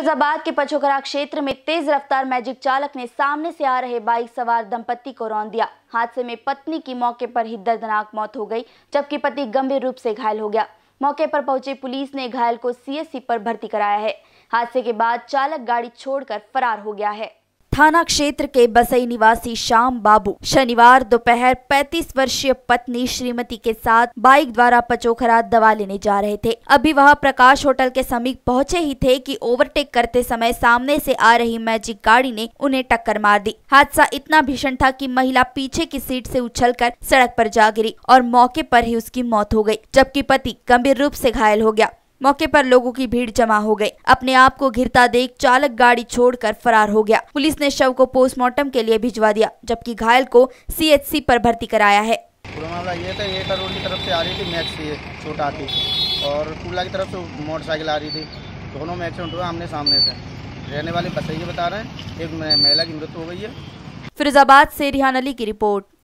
फिरोजाबाद के पचोकरा क्षेत्र में तेज रफ्तार मैजिक चालक ने सामने से आ रहे बाइक सवार दंपति को रौन दिया हादसे में पत्नी की मौके पर ही दर्दनाक मौत हो गई जबकि पति गंभीर रूप से घायल हो गया मौके पर पहुंचे पुलिस ने घायल को सीएससी पर भर्ती कराया है हादसे के बाद चालक गाड़ी छोड़कर फरार हो गया है थाना क्षेत्र के बसई निवासी श्याम बाबू शनिवार दोपहर 35 वर्षीय पत्नी श्रीमती के साथ बाइक द्वारा पचोखरा दवा लेने जा रहे थे अभी वह प्रकाश होटल के समीप पहुंचे ही थे कि ओवरटेक करते समय सामने से आ रही मैजिक गाड़ी ने उन्हें टक्कर मार दी हादसा इतना भीषण था कि महिला पीछे की सीट ऐसी उछल सड़क आरोप जा गिरी और मौके पर ही उसकी मौत हो गयी जबकि पति गंभीर रूप ऐसी घायल हो गया मौके पर लोगों की भीड़ जमा हो गई अपने आप को घिरता देख चालक गाड़ी छोड़कर फरार हो गया पुलिस ने शव को पोस्टमार्टम के लिए भिजवा दिया जबकि घायल को सीएचसी पर भर्ती कराया है पूरा मामला ये तरफ से आ रही थी छोटा और कूला की तरफ से मोटरसाइकिल आ रही थी दोनों में एक्सीडेंट हुआ हमने सामने से रहने वाले बसैया बता रहे हैं एक महिला की मृत्यु हो गई है फिरोजाबाद से रिहान अली की रिपोर्ट